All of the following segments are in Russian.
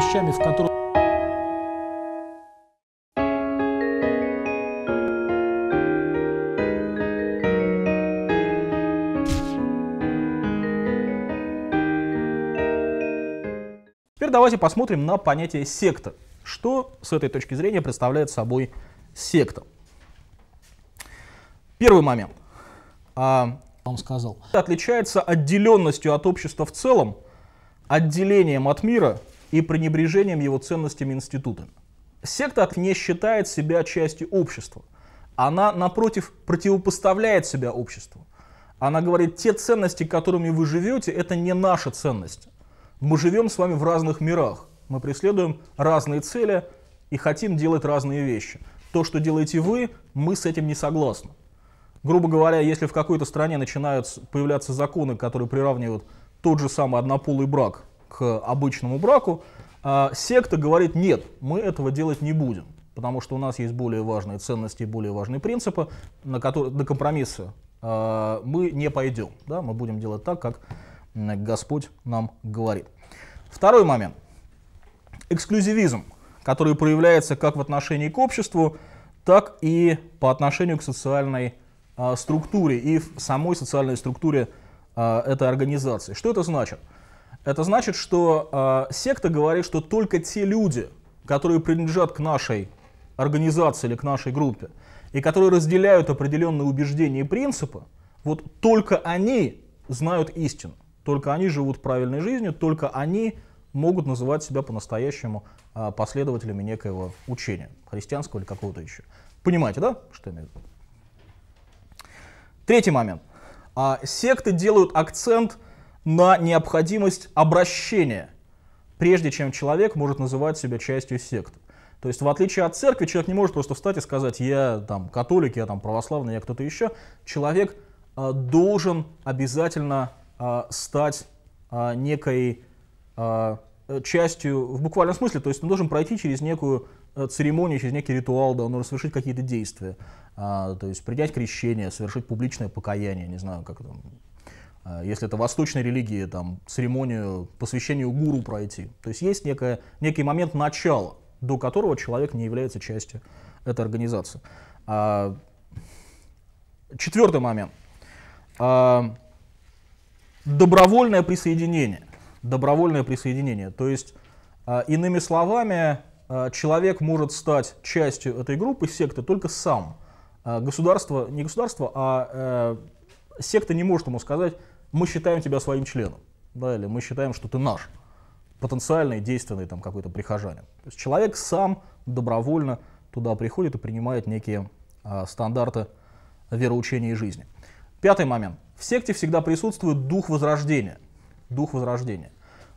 вещами, в контору. Теперь давайте посмотрим на понятие секта. Что с этой точки зрения представляет собой секта? Первый момент. А, вам сказал. Отличается отделенностью от общества в целом, отделением от мира и пренебрежением его ценностями института. Секта не считает себя частью общества. Она, напротив, противопоставляет себя обществу. Она говорит, те ценности, которыми вы живете, это не наша ценность. Мы живем с вами в разных мирах. Мы преследуем разные цели и хотим делать разные вещи. То, что делаете вы, мы с этим не согласны. Грубо говоря, если в какой-то стране начинают появляться законы, которые приравнивают тот же самый однополый брак к обычному браку, а, секта говорит, нет, мы этого делать не будем, потому что у нас есть более важные ценности и более важные принципы, на которые, на компромиссы а, мы не пойдем. Да? Мы будем делать так, как Господь нам говорит. Второй момент. Эксклюзивизм, который проявляется как в отношении к обществу, так и по отношению к социальной а, структуре и в самой социальной структуре этой организации. Что это значит? Это значит, что э, секта говорит, что только те люди, которые принадлежат к нашей организации или к нашей группе, и которые разделяют определенные убеждения и принципы, вот только они знают истину, только они живут правильной жизнью, только они могут называть себя по-настоящему э, последователями некоего учения, христианского или какого-то еще. Понимаете, да, что я имею в виду? Третий момент. А, секты делают акцент на необходимость обращения, прежде чем человек может называть себя частью секты. То есть в отличие от церкви, человек не может просто встать и сказать, я там католик, я там православный, я кто-то еще. Человек э, должен обязательно э, стать э, некой э, э частью, в буквальном смысле, то есть он должен пройти через некую э, церемонию, через некий ритуал, да, он должен совершить какие-то действия, а, то есть принять крещение, совершить публичное покаяние, не знаю, как там, Э, если это восточные религии, там, церемонию посвящению гуру пройти. То есть есть некое, некий момент начала, до которого человек не является частью этой организации. А, четвертый момент. А, добровольное присоединение. Добровольное присоединение. То есть, а, иными словами, а, человек может стать частью этой группы, секты, только сам. А, государство, не государство, а э, секта не может ему сказать, мы считаем тебя своим членом, да, или мы считаем, что ты наш потенциальный, действенный там какой-то прихожанин. То есть человек сам добровольно туда приходит и принимает некие а, стандарты вероучения и жизни. Пятый момент. В секте всегда присутствует дух возрождения. Дух возрождения.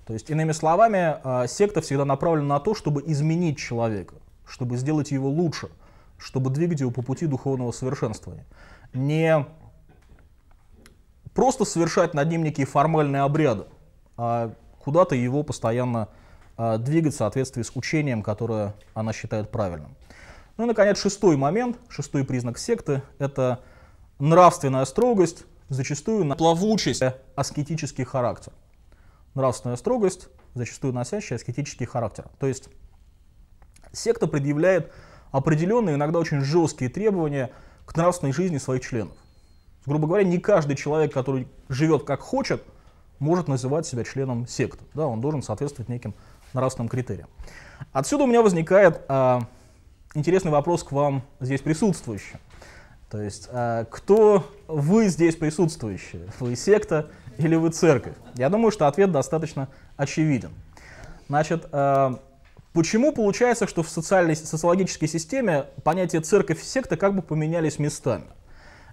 То есть, иными словами, а, секта всегда направлена на то, чтобы изменить человека, чтобы сделать его лучше, чтобы двигать его по пути духовного совершенствования. Не просто совершать над ним некие формальные обряды, а куда-то его постоянно э, двигать в соответствии с учением, которое она считает правильным. Ну и, наконец, шестой момент, шестой признак секты — это нравственная строгость, зачастую на плавучесть, аскетический характер. Нравственная строгость, зачастую носящая аскетический характер. То есть секта предъявляет определенные, иногда очень жесткие требования к нравственной жизни своих членов. Грубо говоря, не каждый человек, который живет как хочет, может называть себя членом секты. Да, он должен соответствовать неким нравственным критериям. Отсюда у меня возникает э, интересный вопрос к вам здесь присутствующим. То есть, э, кто вы здесь присутствующие? Вы секта или вы церковь? Я думаю, что ответ достаточно очевиден. Значит, э, почему получается, что в социальной, социологической системе понятие церковь и секта как бы поменялись местами?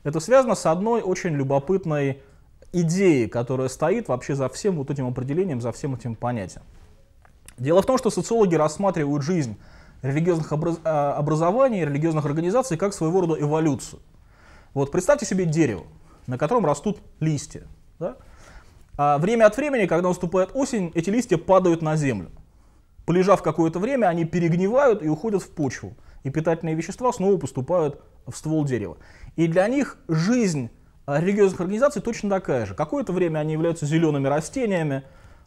Это связано с одной очень любопытной идеей, которая стоит вообще за всем вот этим определением, за всем этим понятием. Дело в том, что социологи рассматривают жизнь религиозных образ... А, образований, религиозных организаций как своего рода эволюцию. Вот представьте себе дерево, на котором растут листья. Да? А время от времени, когда наступает осень, эти листья падают на землю. Полежав какое-то время, они перегнивают и уходят в почву и питательные вещества снова поступают в ствол дерева. И для них жизнь а, религиозных организаций точно такая же. Какое-то время они являются зелеными растениями,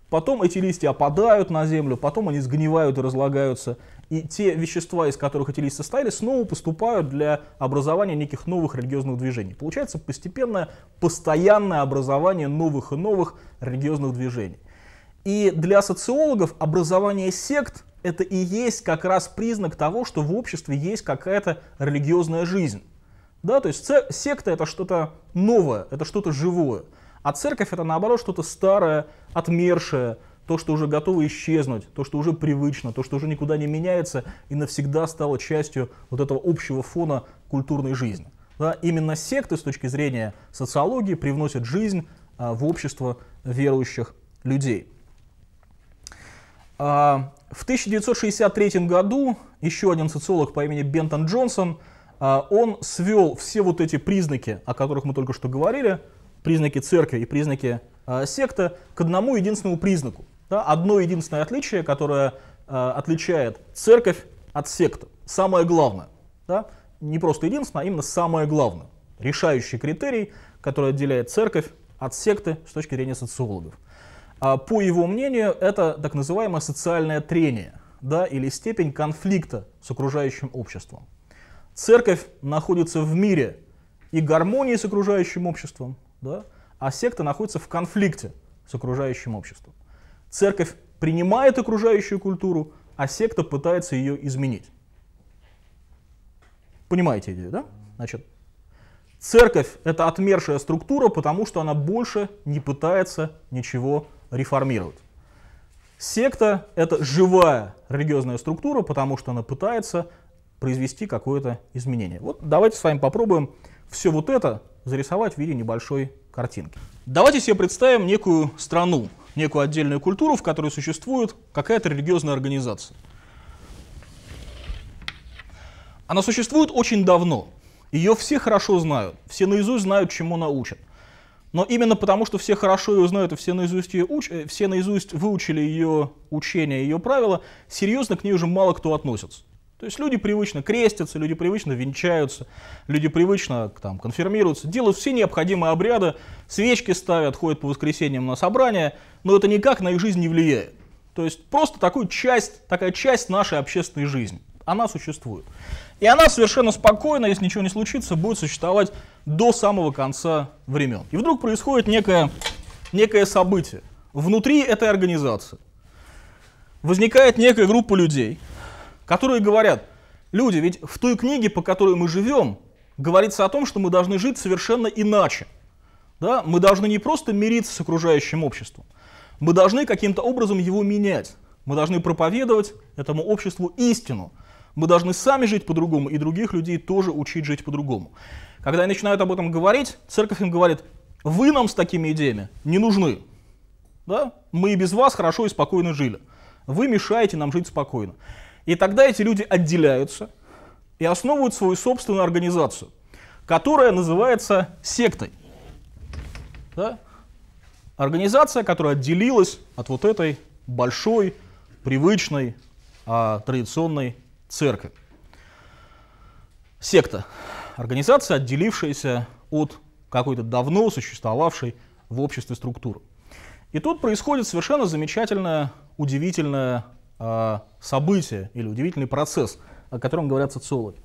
потом эти листья опадают на землю, потом они сгнивают и разлагаются, и те вещества, из которых эти листья состояли, снова поступают для образования неких новых религиозных движений. Получается постепенное, постоянное образование новых и новых религиозных движений. И для социологов образование сект – это и есть как раз признак того, что в обществе есть какая-то религиозная жизнь. Да, то есть секта это что-то новое, это что-то живое. А церковь это наоборот что-то старое, отмершее, то, что уже готово исчезнуть, то, что уже привычно, то, что уже никуда не меняется и навсегда стало частью вот этого общего фона культурной жизни. Да, именно секты с точки зрения социологии привносят жизнь а, в общество верующих людей. А, в 1963 году еще один социолог по имени Бентон Джонсон, а, он свел все вот эти признаки, о которых мы только что говорили, признаки церкви и признаки а, секты, к одному единственному признаку. Да? Одно единственное отличие, которое а, отличает церковь от секты. Самое главное. Да? Не просто единственное, а именно самое главное. Решающий критерий, который отделяет церковь от секты с точки зрения социологов. А, по его мнению, это так называемое социальное трение да, или степень конфликта с окружающим обществом. Церковь находится в мире и гармонии с окружающим обществом, да, а секта находится в конфликте с окружающим обществом. Церковь принимает окружающую культуру, а секта пытается ее изменить. Понимаете идею, да? Значит, церковь — это отмершая структура, потому что она больше не пытается ничего реформировать Секта – это живая религиозная структура, потому что она пытается произвести какое-то изменение. Вот давайте с вами попробуем все вот это зарисовать в виде небольшой картинки. Давайте себе представим некую страну, некую отдельную культуру, в которой существует какая-то религиозная организация. Она существует очень давно. Ее все хорошо знают, все наизусть знают, чему научат. Но именно потому, что все хорошо ее знают и все наизусть, ее уч... Э, все наизусть выучили ее учение, ее правила, серьезно к ней уже мало кто относится. То есть люди привычно крестятся, люди привычно венчаются, люди привычно там, конфирмируются, делают все необходимые обряды, свечки ставят, ходят по воскресеньям на собрания, но это никак на их жизнь не влияет. То есть просто такую часть, такая часть нашей общественной жизни. Она существует. И она совершенно спокойно, если ничего не случится, будет существовать до самого конца времен. И вдруг происходит некое, некое событие. Внутри этой организации возникает некая группа людей, которые говорят, люди, ведь в той книге, по которой мы живем, говорится о том, что мы должны жить совершенно иначе. Да? Мы должны не просто мириться с окружающим обществом, мы должны каким-то образом его менять. Мы должны проповедовать этому обществу истину – мы должны сами жить по-другому и других людей тоже учить жить по-другому. Когда они начинают об этом говорить, церковь им говорит, вы нам с такими идеями не нужны. Да? Мы и без вас хорошо и спокойно жили. Вы мешаете нам жить спокойно. И тогда эти люди отделяются и основывают свою собственную организацию, которая называется сектой. Да? Организация, которая отделилась от вот этой большой, привычной, а, традиционной церковь. Секта. Организация, отделившаяся от какой-то давно существовавшей в обществе структуры. И тут происходит совершенно замечательное, удивительное э, событие или удивительный процесс, о котором говорят социологи.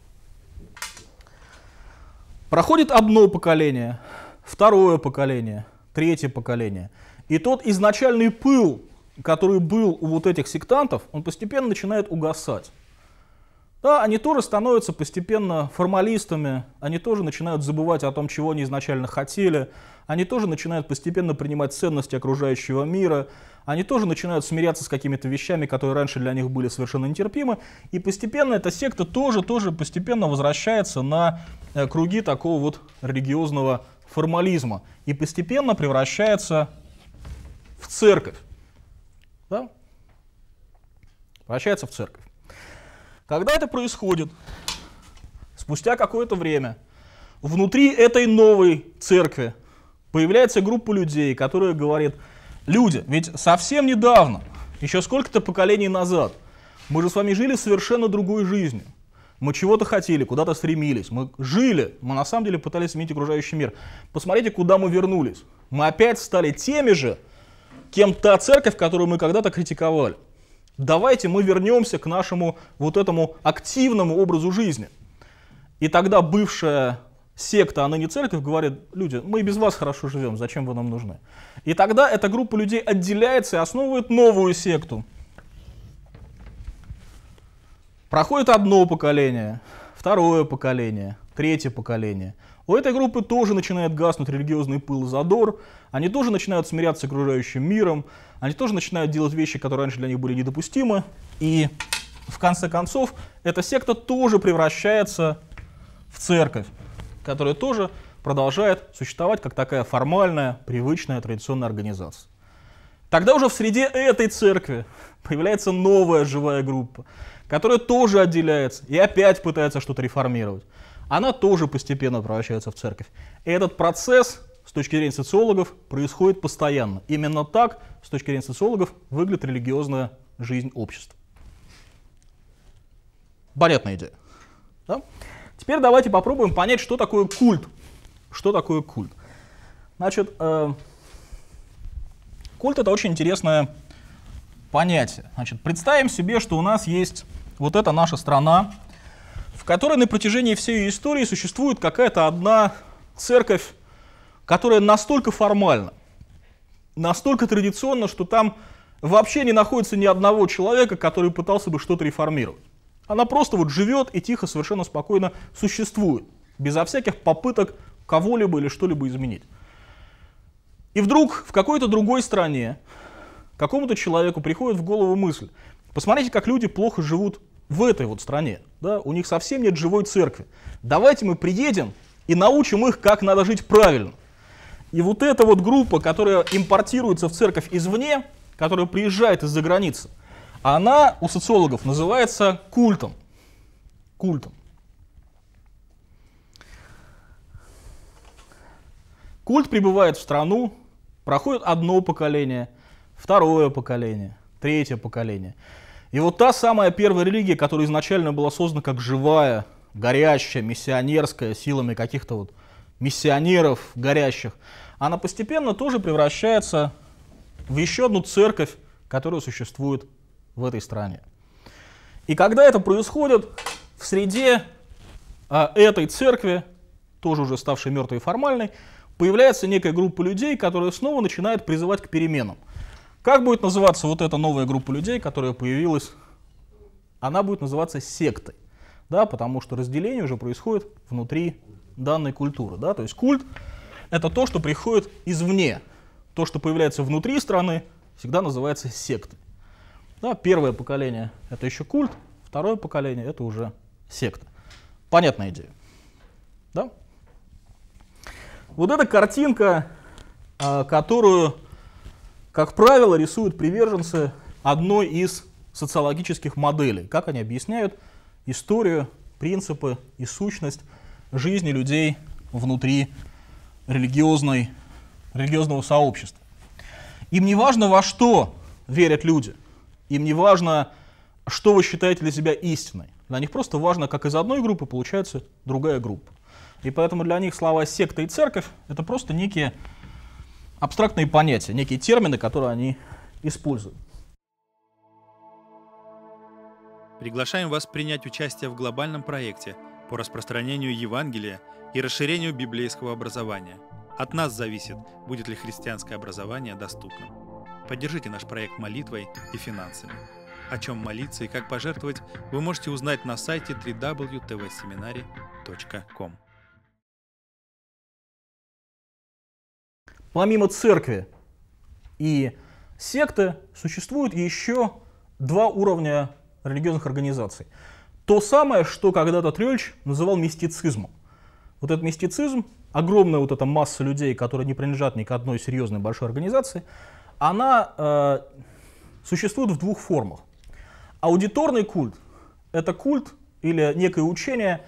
Проходит одно поколение, второе поколение, третье поколение. И тот изначальный пыл, который был у вот этих сектантов, он постепенно начинает угасать. Да, они тоже становятся постепенно формалистами, они тоже начинают забывать о том, чего они изначально хотели, они тоже начинают постепенно принимать ценности окружающего мира, они тоже начинают смиряться с какими-то вещами, которые раньше для них были совершенно нетерпимы, и постепенно эта секта тоже, тоже постепенно возвращается на э, круги такого вот религиозного формализма и постепенно превращается в церковь. Да? Превращается в церковь. Когда это происходит? Спустя какое-то время внутри этой новой церкви появляется группа людей, которые говорят, люди, ведь совсем недавно, еще сколько-то поколений назад, мы же с вами жили совершенно другой жизнью. Мы чего-то хотели, куда-то стремились, мы жили, мы на самом деле пытались изменить окружающий мир. Посмотрите, куда мы вернулись. Мы опять стали теми же, кем та церковь, которую мы когда-то критиковали давайте мы вернемся к нашему вот этому активному образу жизни. И тогда бывшая секта, она не церковь, говорит, люди, мы и без вас хорошо живем, зачем вы нам нужны? И тогда эта группа людей отделяется и основывает новую секту. Проходит одно поколение, второе поколение, третье поколение – у этой группы тоже начинает гаснуть религиозный пыл и задор, они тоже начинают смиряться с окружающим миром, они тоже начинают делать вещи, которые раньше для них были недопустимы, и в конце концов эта секта тоже превращается в церковь, которая тоже продолжает существовать как такая формальная, привычная, традиционная организация. Тогда уже в среде этой церкви появляется новая живая группа, которая тоже отделяется и опять пытается что-то реформировать она тоже постепенно превращается в церковь. этот процесс с точки зрения социологов происходит постоянно. Именно так, с точки зрения социологов, выглядит религиозная жизнь общества. Понятная идея. Да? Теперь давайте попробуем понять, что такое культ. Что такое культ? Значит, э, культ это очень интересное понятие. Значит, представим себе, что у нас есть вот эта наша страна, которой на протяжении всей истории существует какая-то одна церковь, которая настолько формальна, настолько традиционна, что там вообще не находится ни одного человека, который пытался бы что-то реформировать. Она просто вот живет и тихо, совершенно спокойно существует, безо всяких попыток кого-либо или что-либо изменить. И вдруг в какой-то другой стране какому-то человеку приходит в голову мысль, посмотрите, как люди плохо живут в этой вот стране. Да? У них совсем нет живой церкви. Давайте мы приедем и научим их, как надо жить правильно. И вот эта вот группа, которая импортируется в церковь извне, которая приезжает из-за границы, она у социологов называется культом. Культом. Культ прибывает в страну, проходит одно поколение, второе поколение, третье поколение. И вот та самая первая религия, которая изначально была создана как живая, горящая, миссионерская, силами каких-то вот миссионеров горящих, она постепенно тоже превращается в еще одну церковь, которая существует в этой стране. И когда это происходит, в среде а, этой церкви, тоже уже ставшей мертвой и формальной, появляется некая группа людей, которые снова начинают призывать к переменам. Как будет называться вот эта новая группа людей, которая появилась? Она будет называться сектой, да, потому что разделение уже происходит внутри данной культуры. Да? То есть культ — это то, что приходит извне. То, что появляется внутри страны, всегда называется сектой. Да, первое поколение — это еще культ, второе поколение — это уже секта. Понятная идея. Да? Вот эта картинка, а, которую как правило, рисуют приверженцы одной из социологических моделей, как они объясняют историю, принципы и сущность жизни людей внутри религиозной, религиозного сообщества. Им не важно, во что верят люди, им не важно, что вы считаете для себя истиной. Для них просто важно, как из одной группы получается другая группа. И поэтому для них слова секта и церковь это просто некие абстрактные понятия, некие термины, которые они используют. Приглашаем вас принять участие в глобальном проекте по распространению Евангелия и расширению библейского образования. От нас зависит, будет ли христианское образование доступным. Поддержите наш проект молитвой и финансами. О чем молиться и как пожертвовать, вы можете узнать на сайте www.tvseminary.com. помимо церкви и секты, существует еще два уровня религиозных организаций. То самое, что когда-то Трёльч называл мистицизмом. Вот этот мистицизм, огромная вот эта масса людей, которые не принадлежат ни к одной серьезной большой организации, она э, существует в двух формах. Аудиторный культ – это культ или некое учение,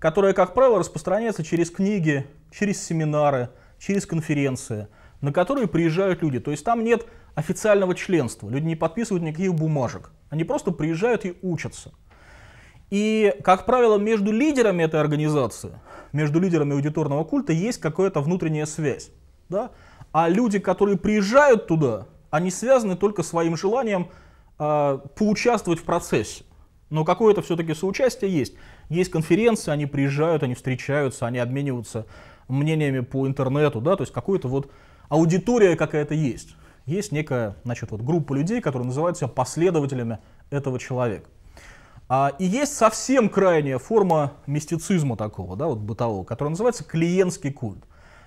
которое, как правило, распространяется через книги, через семинары – через конференции, на которые приезжают люди. То есть там нет официального членства, люди не подписывают никаких бумажек. Они просто приезжают и учатся. И, как правило, между лидерами этой организации, между лидерами аудиторного культа есть какая-то внутренняя связь. Да? А люди, которые приезжают туда, они связаны только своим желанием э, поучаствовать в процессе. Но какое-то все-таки соучастие есть. Есть конференции, они приезжают, они встречаются, они обмениваются мнениями по интернету, да, то есть какую-то вот аудитория какая-то есть. Есть некая, значит, вот группа людей, которые называют себя последователями этого человека. А, и есть совсем крайняя форма мистицизма такого, да, вот бытового, которая называется клиентский культ.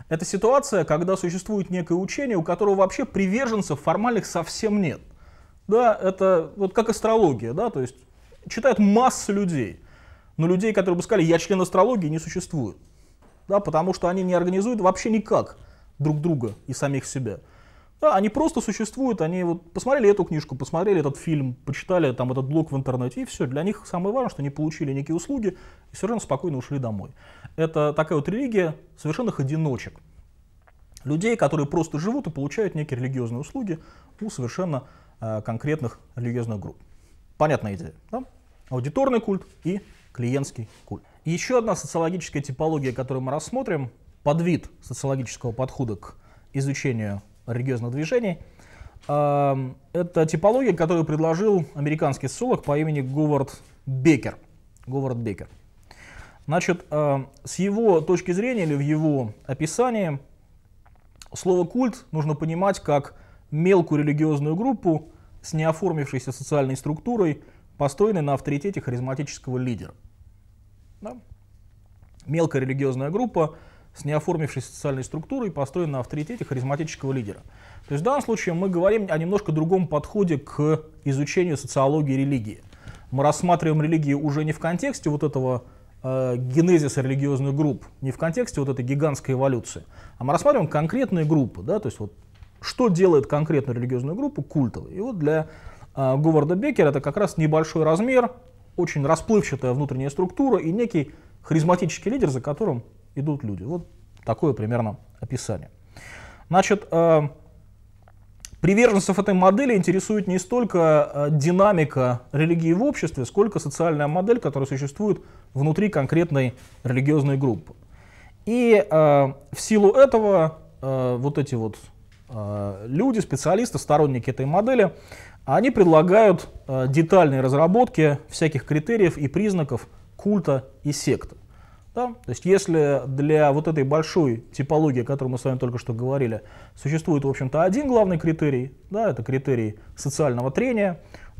Это ситуация, когда существует некое учение, у которого вообще приверженцев формальных совсем нет. Да, это вот как астрология, да, то есть читают масса людей, но людей, которые бы сказали, я член астрологии, не существует да, потому что они не организуют вообще никак друг друга и самих себя. Да, они просто существуют, они вот посмотрели эту книжку, посмотрели этот фильм, почитали там этот блог в интернете, и все. Для них самое важное, что они получили некие услуги и совершенно спокойно ушли домой. Это такая вот религия совершенных одиночек. Людей, которые просто живут и получают некие религиозные услуги у совершенно э, конкретных религиозных групп. Понятная идея, да? Аудиторный культ и клиентский культ. Еще одна социологическая типология, которую мы рассмотрим, подвид социологического подхода к изучению религиозных движений, эм, это типология, которую предложил американский социолог по имени Говард Бекер. Говард Бекер. Значит, эм, с его точки зрения или в его описании слово «культ» нужно понимать как мелкую религиозную группу с неоформившейся социальной структурой, построенной на авторитете харизматического лидера – да? Мелкая религиозная группа с неоформившей социальной структурой построена на авторитете харизматического лидера. То есть в данном случае мы говорим о немножко другом подходе к изучению социологии религии. Мы рассматриваем религию уже не в контексте вот этого э, генезиса религиозных групп, не в контексте вот этой гигантской эволюции, а мы рассматриваем конкретные группы, да, то есть вот что делает конкретную религиозную группу культовой. И вот для э, Говарда Беккера это как раз небольшой размер, очень расплывчатая внутренняя структура и некий харизматический лидер, за которым идут люди. Вот такое примерно описание. Значит, э, приверженцев этой модели интересует не столько э, динамика религии в обществе, сколько социальная модель, которая существует внутри конкретной религиозной группы. И э, в силу этого вот эти вот люди, специалисты, сторонники этой модели а они предлагают э, детальные разработки всяких критериев и признаков культа и секты. Да? То есть если для вот этой большой типологии, о которой мы с вами только что говорили, существует, в общем-то, один главный критерий, да, это критерий социального трения,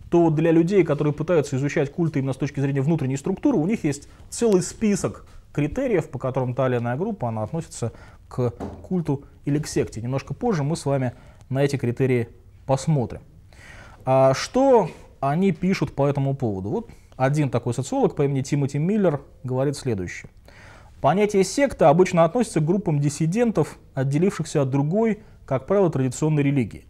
то для людей, которые пытаются изучать культы именно с точки зрения внутренней структуры, у них есть целый список критериев, по которым та или иная группа она относится к культу или к секте. Немножко позже мы с вами на эти критерии посмотрим. А что они пишут по этому поводу? Вот один такой социолог по имени Тимоти Миллер говорит следующее. Понятие секта обычно относится к группам диссидентов, отделившихся от другой, как правило, традиционной религии.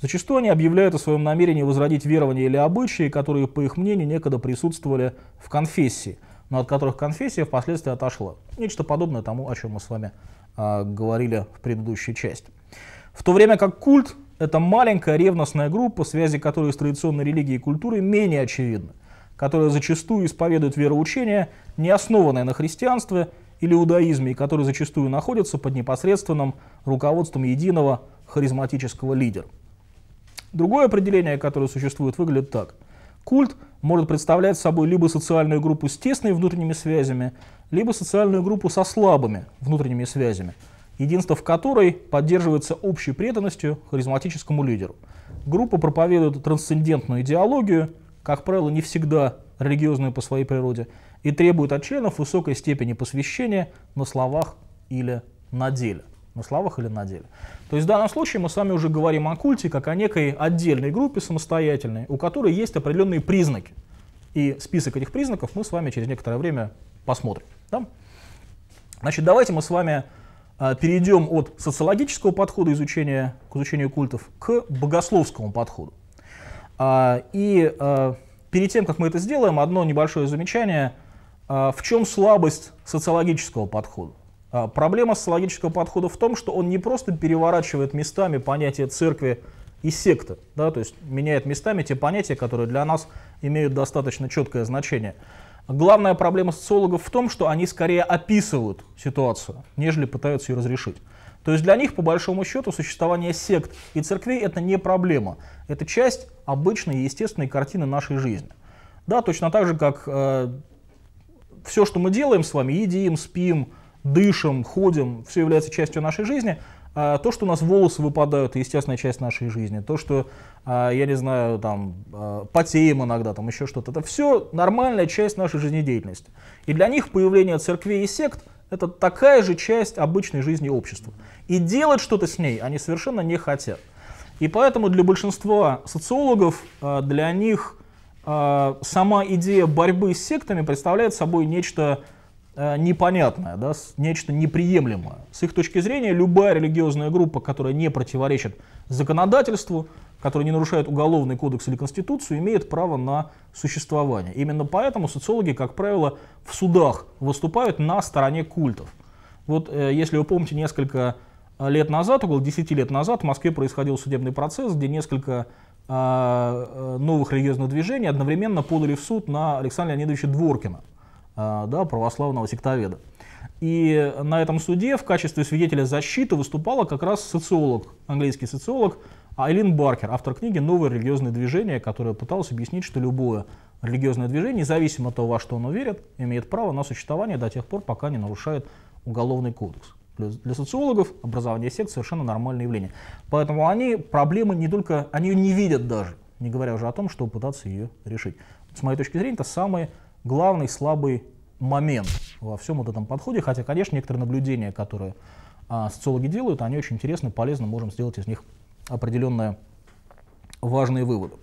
Зачастую они объявляют о своем намерении возродить верования или обычаи, которые, по их мнению, некогда присутствовали в конфессии, но от которых конфессия впоследствии отошла. Нечто подобное тому, о чем мы с вами э, говорили в предыдущей части. В то время как культ это маленькая ревностная группа, связи которой с традиционной религией и культурой менее очевидны, которая зачастую исповедует вероучение, не основанное на христианстве или иудаизме, и которые зачастую находятся под непосредственным руководством единого харизматического лидера. Другое определение, которое существует, выглядит так. Культ может представлять собой либо социальную группу с тесными внутренними связями, либо социальную группу со слабыми внутренними связями – единство в которой поддерживается общей преданностью харизматическому лидеру. Группа проповедует трансцендентную идеологию, как правило, не всегда религиозную по своей природе, и требует от членов высокой степени посвящения на словах или на деле. На словах или на деле. То есть в данном случае мы с вами уже говорим о культе как о некой отдельной группе самостоятельной, у которой есть определенные признаки. И список этих признаков мы с вами через некоторое время посмотрим. Да? Значит, давайте мы с вами а, перейдем от социологического подхода изучения, к изучению культов к богословскому подходу. А, и а, перед тем, как мы это сделаем, одно небольшое замечание. В чем слабость социологического подхода? Проблема социологического подхода в том, что он не просто переворачивает местами понятия церкви и секты, да, то есть меняет местами те понятия, которые для нас имеют достаточно четкое значение. Главная проблема социологов в том, что они скорее описывают ситуацию, нежели пытаются ее разрешить. То есть для них, по большому счету, существование сект и церквей это не проблема. Это часть обычной и естественной картины нашей жизни. Да, точно так же, как э, все, что мы делаем с вами, едим, спим, дышим, ходим, все является частью нашей жизни. А то, что у нас волосы выпадают, это естественная часть нашей жизни. То, что а, я не знаю, там, а, потеем иногда, там еще что-то. Это все нормальная часть нашей жизнедеятельности. И для них появление церквей и сект – это такая же часть обычной жизни общества. И делать что-то с ней они совершенно не хотят. И поэтому для большинства социологов, а, для них сама идея борьбы с сектами представляет собой нечто непонятное, да, нечто неприемлемое. С их точки зрения, любая религиозная группа, которая не противоречит законодательству, которые не нарушают уголовный кодекс или конституцию, имеют право на существование. Именно поэтому социологи, как правило, в судах выступают на стороне культов. Вот э, если вы помните, несколько э, лет назад, около 10 лет назад, в Москве происходил судебный процесс, где несколько э, новых религиозных движений одновременно подали в суд на Александра Леонидовича Дворкина, да, православного сектоведа. И на этом суде в качестве свидетеля защиты выступала как раз социолог, английский социолог а Айлин Баркер, автор книги «Новое религиозное движение», которое пыталось объяснить, что любое религиозное движение, независимо от того, во что оно верит, имеет право на существование до тех пор, пока не нарушает уголовный кодекс. Для социологов образование сект совершенно нормальное явление. Поэтому они проблемы не только, они ее не видят даже, не говоря уже о том, чтобы пытаться ее решить. С моей точки зрения, это самый главный слабый момент во всем вот этом подходе, хотя, конечно, некоторые наблюдения, которые а, социологи делают, они очень интересны, полезны, можем сделать из них определенные важные выводы.